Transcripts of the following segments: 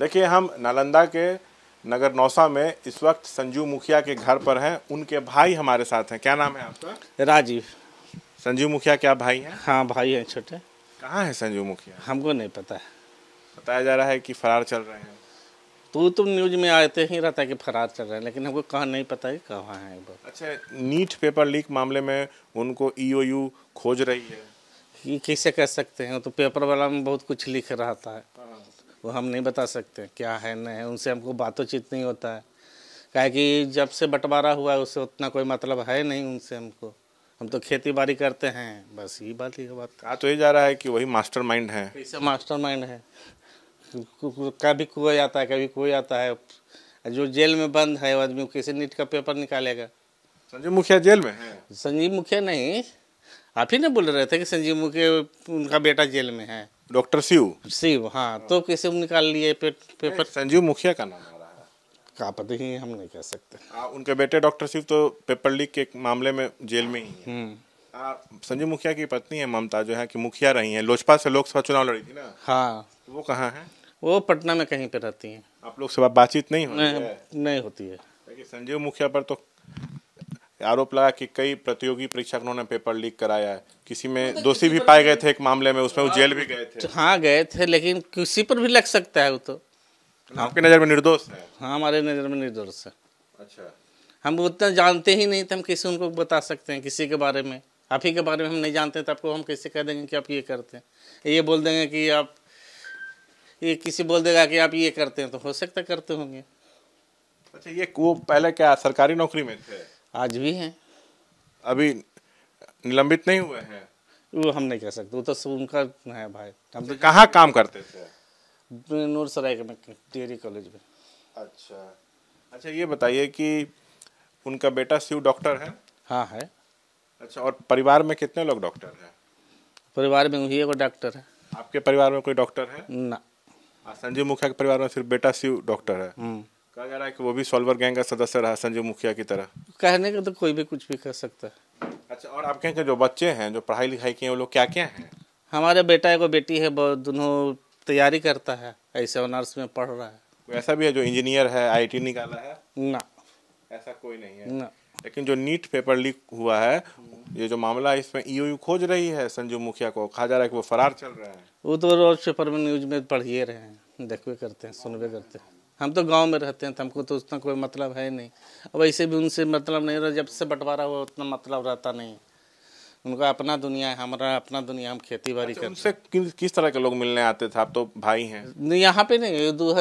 देखिए हम नालंदा के नगर नौसा में इस वक्त संजू मुखिया के घर पर हैं उनके भाई हमारे साथ हैं क्या नाम है आपका राजीव संजू मुखिया क्या भाई हैं हाँ भाई हैं छोटे कहाँ है संजू मुखिया हमको नहीं पता है बताया जा रहा है कि फरार चल रहे हैं तो तुम न्यूज में आते ही रहता है कि फरार चल रहे हैं लेकिन हमको कहाँ नहीं पता है कहाँ है अच्छा नीट पेपर लीक मामले में उनको ई e खोज रही है कैसे कह सकते हैं तो पेपर वाला में बहुत कुछ लिख रहा था वो हम नहीं बता सकते क्या है नहीं है उनसे हमको बातोचीत नहीं होता है क्या कि जब से बंटवारा हुआ है उससे उतना कोई मतलब है नहीं उनसे हमको हम तो खेती बाड़ी करते हैं बस यही बात ही बात कहा तो ये जा रहा है कि वही मास्टर माइंड है मास्टर माइंड है कभी कोई आता है कभी कोई आता है जो जेल में बंद है वो आदमी किसी नीट का पेपर निकालेगा संजीव मुखिया जेल में है संजीव मुखिया नहीं आप ही ना बोल रहे थे कि संजीव मुखिया उनका बेटा जेल में है डॉक्टर शिव शिव हाँ तो कैसे हम निकाल लिए पे, पेपर संजीव मुखिया का नाम का पता ही हम नहीं कह सकते आ, हाँ, उनके बेटे डॉक्टर शिव तो पेपर लीक के मामले में जेल में ही है हम्म। हाँ, संजीव मुखिया की पत्नी है ममता जो है कि मुखिया रही हैं लोजपा से लोकसभा चुनाव लड़ी थी ना हाँ तो वो कहाँ है वो पटना में कहीं पे रहती हैं आप लोग से बातचीत नहीं होती नहीं, है? नहीं होती है संजीव मुखिया पर तो आरोप लगा कि कई प्रतियोगी परीक्षकों ने पेपर लीक कराया है किसी में तो दोषी भी पाए गए थे एक मामले में उसमें वो जेल भी गए थे हाँ गए थे लेकिन किसी पर भी लग सकता है वो तो, तो आपकी नज़र में निर्दोष है हाँ हमारे नज़र में निर्दोष है अच्छा हम उतना जानते ही नहीं थे हम किसी उनको बता सकते हैं किसी के बारे में आप ही के बारे में हम नहीं जानते तो आपको हम कैसे कह देंगे कि आप ये करते हैं ये बोल देंगे कि आप ये किसी बोल देगा कि आप ये करते हैं तो हो सकता करते होंगे अच्छा ये वो पहले क्या सरकारी नौकरी में थे आज भी हैं अभी निलंबित नहीं हुए हैं वो हम नहीं कह सकते वो तो उनका है भाई हम तो कहाँ काम करते थे नूरसराय में डेयरी कॉलेज में अच्छा अच्छा ये बताइए कि उनका बेटा शिव डॉक्टर है हाँ है अच्छा और परिवार में कितने लोग डॉक्टर हैं परिवार में वही एगो डॉक्टर है आपके परिवार में कोई डॉक्टर है ना हाँ, संजीव मुखिया के परिवार में सिर्फ बेटा शिव डॉक्टर है हम्म। कहा जा रहा है कि वो भी सॉल्वर गैंग का सदस्य रहा संजीव मुखिया की तरह कहने का तो कोई भी कुछ भी कर सकता है अच्छा और आपके यहाँ जो बच्चे हैं जो पढ़ाई लिखाई किए वो लोग क्या क्या हैं हमारे बेटा एगो बेटी है दोनों तैयारी करता है ऐसे ऑनर्स में पढ़ रहा है ऐसा भी है जो इंजीनियर है आई निकाला है ना ऐसा कोई नहीं है ना लेकिन जो नीट पेपर लीक हुआ है ये जो मामला है इसमें ईओयू खोज रही है संजू मुखिया को कहा जा रहा है कि वो फरार चल रहा है वो तो रोज पेपर में न्यूज में पढ़िए रहे हैं देखवे करते हैं सुनवे करते हैं हम तो गांव में रहते हैं तो हमको तो उतना कोई मतलब है नहीं अब ऐसे भी उनसे मतलब नहीं रहा जब से बंटवारा हुआ उतना मतलब रहता नहीं उनका अपना दुनिया है हमारा अपना दुनिया हम खेती बाड़ी अच्छा, करते उनसे कि, किस तरह के लोग मिलने आते थे आप तो भाई हैं यहाँ पे नहीं दो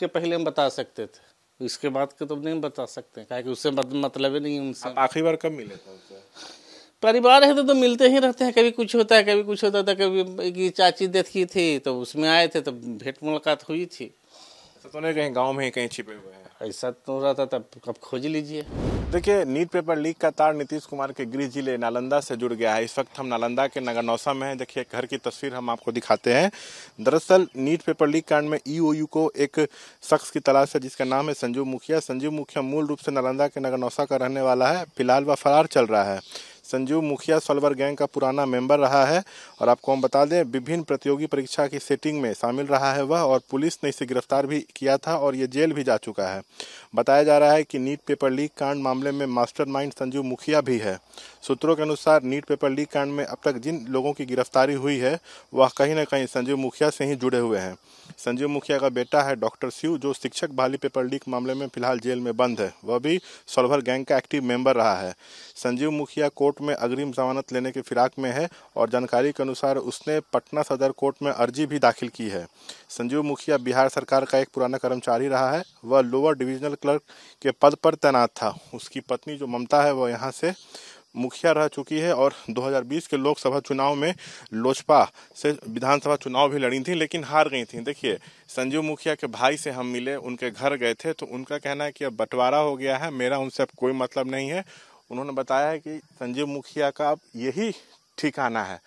के पहले हम बता सकते थे इसके बाद के तो नहीं बता सकते क्या कि उससे मतलब ही नहीं उनसे आखिरी बार कब मिले परिवार है तो, तो मिलते ही रहते हैं कभी कुछ होता है कभी कुछ होता था तो कभी चाची देखी थी तो उसमें आए थे तो भेंट मुलाकात हुई थी तो नहीं कहीं गाँव में ही कहीं छिपे हुए हैं ऐसा तो रहता तब कब खोज लीजिए देखिए नीट पेपर लीक का तार नीतीश कुमार के गृह जिले नालंदा से जुड़ गया है इस वक्त हम नालंदा के नगर नौसा में हैं देखिए घर की तस्वीर हम आपको दिखाते हैं दरअसल नीट पेपर लीक कांड में ईओयू को एक शख्स की तलाश है जिसका नाम है संजीव मुखिया संजीव मुखिया मूल रूप से नालंदा के नगर नौसा का रहने वाला है फिलहाल वह फरार चल रहा है संजीव मुखिया सोलवर गैंग का पुराना मेंबर रहा है और आपको हम बता दें विभिन्न प्रतियोगी परीक्षा की सेटिंग में शामिल रहा है वह और पुलिस ने इसे गिरफ्तार भी किया था और ये जेल भी जा चुका है बताया जा रहा है कि नीट पेपर लीक कांड मामले में मास्टर संजीव मुखिया भी है सूत्रों के अनुसार नीट पेपर लीक कांड में अब तक जिन लोगों की गिरफ्तारी हुई है वह कहीं ना कहीं संजीव मुखिया से ही जुड़े हुए हैं संजीव मुखिया का बेटा है डॉक्टर शिव जो शिक्षक बाली पेपर लीक मामले में फिलहाल जेल में बंद है वह भी सोलभर गैंग का एक्टिव मेंबर रहा है संजीव मुखिया कोर्ट कोर्ट में अग्रिम जमानत लेने के फिराक में है और जानकारी के अनुसार उसने पटना सदर कोर्ट में अर्जी भी दाखिल की है संजीव मुखिया बिहार सरकार का एक पुराना कर्मचारी रहा है वह लोअर डिविजनल क्लर्क के पद पर तैनात था उसकी पत्नी जो ममता है वह यहाँ से मुखिया रह चुकी है और 2020 के लोकसभा चुनाव में लोजपा से विधानसभा चुनाव भी लड़ी थी लेकिन हार गई थी देखिए संजीव मुखिया के भाई से हम मिले उनके घर गए थे तो उनका कहना है कि अब बंटवारा हो गया है मेरा उनसे अब कोई मतलब नहीं है उन्होंने बताया कि संजीव मुखिया का यही ठिकाना है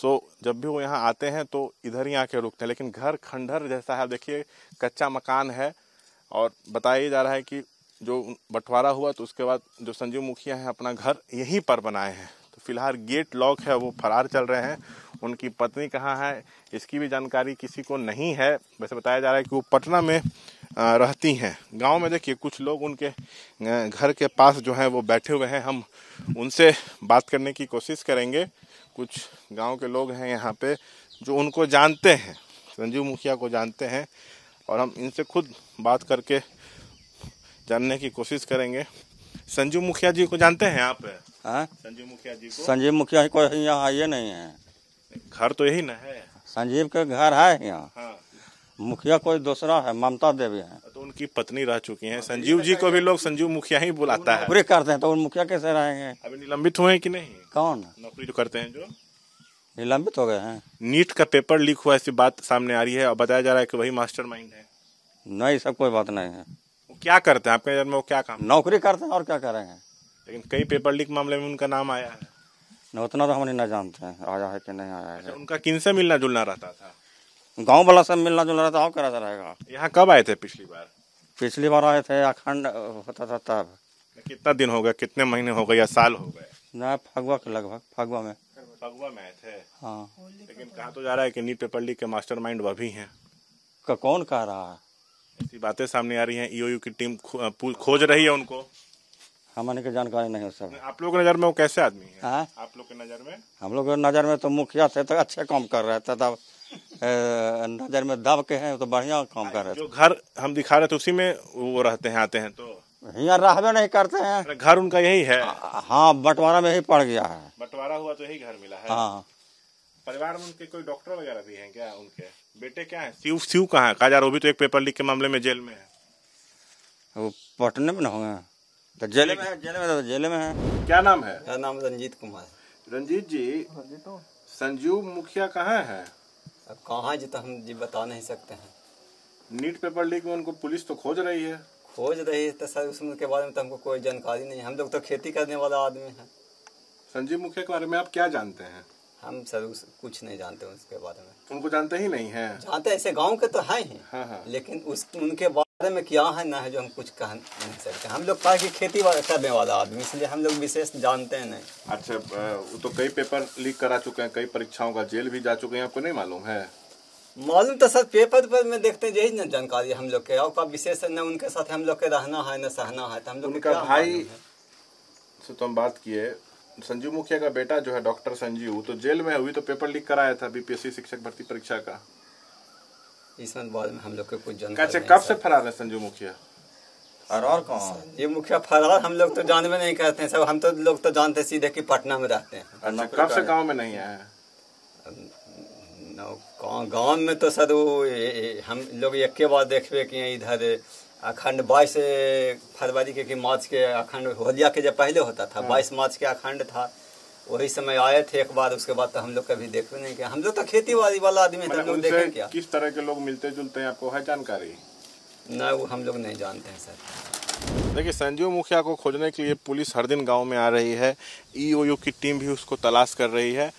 सो जब भी वो यहाँ आते हैं तो इधर ही आके रुकते हैं लेकिन घर खंडहर जैसा है देखिए कच्चा मकान है और बताया जा रहा है कि जो बंटवारा हुआ तो उसके बाद जो संजीव मुखिया हैं अपना घर यहीं पर बनाए हैं तो फिलहाल गेट लॉक है वो फरार चल रहे हैं उनकी पत्नी कहाँ है इसकी भी जानकारी किसी को नहीं है वैसे बताया जा रहा है कि वो पटना में रहती हैं गांव में देखिए कुछ लोग उनके घर के पास जो हैं वो बैठे हुए हैं हम उनसे बात करने की कोशिश करेंगे कुछ गांव के लोग हैं यहाँ पे जो उनको जानते हैं संजीव मुखिया को जानते हैं और हम इनसे खुद बात करके जानने की कोशिश करेंगे संजीव मुखिया जी को जानते हैं आप हाँ? संजीव मुखिया जी को संजीव मुखिया जी को यहाँ ये नहीं है घर तो यही ना है संजीव का घर है यहाँ हाँ। मुखिया कोई दूसरा है ममता देवी है तो उनकी पत्नी रह चुकी हैं संजीव जी को भी लोग संजीव मुखिया ही बुलाता है पूरे करते हैं तो उन मुखिया कैसे रहेंगे अभी निलंबित हुए कि नहीं कौन नौकरी जो तो करते हैं जो निलंबित हो गए हैं नीट का पेपर लीक हुआ ऐसी बात सामने आ रही है और बताया जा रहा है की वही मास्टर माइंड है नहीं सब कोई बात नहीं है वो क्या करते हैं आपके नजर में वो क्या काम नौकरी करते हैं और क्या हैं लेकिन कई पेपर लीक मामले में उनका नाम आया है उतना तो हम नहीं जानते हैं आया है कि नहीं आया अच्छा, है उनका किन से मिलना जुलना रहता था गांव वाला सब मिलना जुलना रहता और कैसा रहेगा यहाँ कब आए थे पिछली बार पिछली बार आए थे अखंड होता था तब कितना दिन हो गया कितने महीने हो गए या साल हो गए ना फगवा के लगभग फगवा में फगवा में आए थे हाँ लेकिन कहा तो जा रहा है कि नीट पेपर लीग के मास्टर माइंड वह भी है का कौन कह रहा है ऐसी बातें सामने आ रही है ईओ e की टीम खोज रही है उनको हमारे की जानकारी नहीं है सब आप लोग नज़र में वो कैसे आदमी है आ? हाँ। आप लोग के नज़र में हम लोग नज़र में तो मुखिया थे तो अच्छे काम कर रहे थे तब नजर में दब के हैं तो बढ़िया काम कर रहे हैं घर हम दिखा रहे थे उसी में वो रहते हैं आते हैं तो यहाँ रहबे नहीं करते हैं घर उनका यही है हाँ बंटवारा में ही पड़ गया है बंटवारा हुआ तो यही घर मिला है हाँ परिवार में उनके कोई डॉक्टर वगैरह भी हैं क्या उनके बेटे क्या हैं सीव सीव कहाँ है काजार वो भी तो एक पेपर लीक के मामले में जेल में है वो पटने में न होंगे तो जेल में है जेल में तो जेल में है क्या नाम है क्या नाम रंजीत कुमार रंजीत जी संजीव मुखिया कहाँ है अब कहाँ जी तो हम जी बता नहीं सकते हैं नीट पेपर लीक में उनको पुलिस तो खोज रही है खोज रही है तो सर उसके बारे में तो हमको कोई जानकारी नहीं है हम लोग तो खेती करने वाला आदमी है संजीव मुखिया के बारे में आप क्या जानते हैं हम सर उस, कुछ नहीं जानते उसके बारे में उनको जानते ही नहीं है जानते ऐसे गाँव के तो है ही हाँ हाँ। लेकिन उस उनके बारे में क्या है ना है जो हम कुछ कह नहीं सकते हम लोग पास की खेती करने वाला अच्छा आदमी इसलिए हम लोग विशेष जानते हैं नहीं अच्छा वो तो कई पेपर लीक करा चुके हैं कई परीक्षाओं का जेल भी जा चुके हैं आपको नहीं मालूम है मालूम तो सर पेपर पर में देखते हैं यही ना जानकारी हम लोग के और का विशेष न उनके साथ हम लोग के रहना है न सहना है तो हम लोग उनका भाई से तो हम बात किए संजीव मुखिया का बेटा जो है डॉक्टर संजीव तो जेल में हुई तो पेपर लीक कराया था बीपीएससी शिक्षक भर्ती परीक्षा का इसमें बाद में हम लोग के कुछ जानकारी कब से फरार है संजू मुखिया और और कौन ये मुखिया फरार हम लोग तो जान में नहीं करते हैं सब हम तो लोग तो जानते सीधे कि पटना में रहते हैं कब से गाँव में नहीं है गाँव में तो सर हम लोग एक के बाद देखे कि इधर अखंड बाईस फरवरी के कि मार्च के अखंड होलिया के जब पहले होता था हाँ। बाईस मार्च के अखंड था वही समय आए थे एक बार उसके बाद तो हम लोग कभी देखे नहीं किया हम लोग तो खेती बाड़ी वाला आदमी हम लोग देखे क्या किस तरह के लोग मिलते जुलते हैं आपको है जानकारी न वो हम लोग नहीं जानते हैं सर देखिए संजीव मुखिया को खोजने के लिए पुलिस हर दिन गांव में आ रही है ई e की टीम भी उसको तलाश कर रही है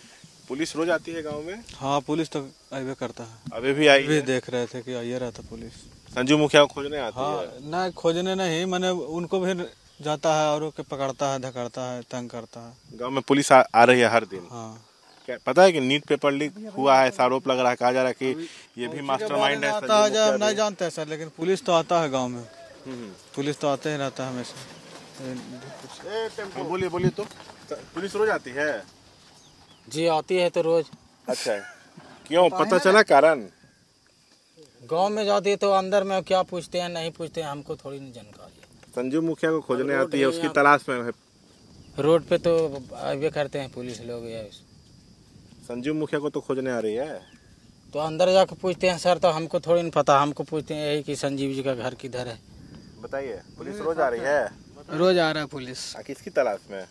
पुलिस रोज आती है गांव में हाँ पुलिस तो अभी करता है अभी भी आई भी देख रहे थे कि आइए रहता पुलिस संजीव मुखिया को खोजने आती हाँ, है ना खोजने नहीं मैंने उनको भी जाता है और पकड़ता है धकड़ता है तंग करता है गांव में पुलिस आ, आ रही है हर दिन हाँ क्या पता है कि नीट पेपर लीक हुआ है ऐसा आरोप लग रहा है कहा जा रहा है कि ये भी मास्टर माइंड है आता नहीं जानते सर लेकिन पुलिस तो आता है गाँव में हम्म, हम्म। पुलिस तो आते ही रहता है हमेशा हाँ, बोलिए बोलिए तो।, तो पुलिस रोज आती है जी आती है तो रोज अच्छा क्यों पता चला कारण गांव में जाती है तो अंदर में क्या पूछते हैं नहीं पूछते हैं हमको थोड़ी नहीं जानकारी संजू मुखिया को खोजने आती है उसकी तलाश में है रोड पे तो आगे करते हैं पुलिस लोग या संजू मुखिया को तो खोजने आ रही है तो अंदर जाकर पूछते हैं सर तो हमको थोड़ी नहीं पता हमको पूछते हैं यही कि संजीव जी का घर किधर है बताइए पुलिस रोज आ रही है रोज आ रहा है पुलिस किसकी तलाश में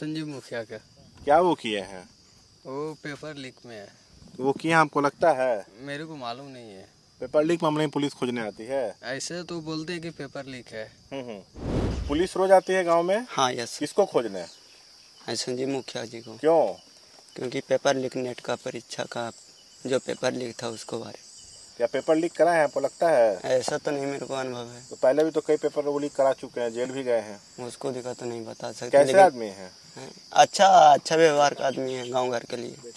संजीव मुखिया का क्या वो किए हैं वो पेपर लीक में है वो किया हमको लगता है मेरे को मालूम नहीं है पेपर लीक मामले में पुलिस खोजने आती है ऐसे तो बोलते हैं कि पेपर लीक है हम्म, हम्म। पुलिस रोज आती है गांव में हाँ यस किसको खोजने ऐसा जी मुखिया जी को क्यों क्योंकि पेपर लीक नेट का परीक्षा का जो पेपर लीक था उसको बारे या पेपर लीक करा है आपको लगता है ऐसा तो नहीं मेरे को अनुभव है तो पहले भी तो कई पेपर लीक करा चुके हैं जेल भी गए हैं उसको दिखा तो नहीं बता सकते कैसे आदमी है अच्छा अच्छा व्यवहार का आदमी है गाँव घर के लिए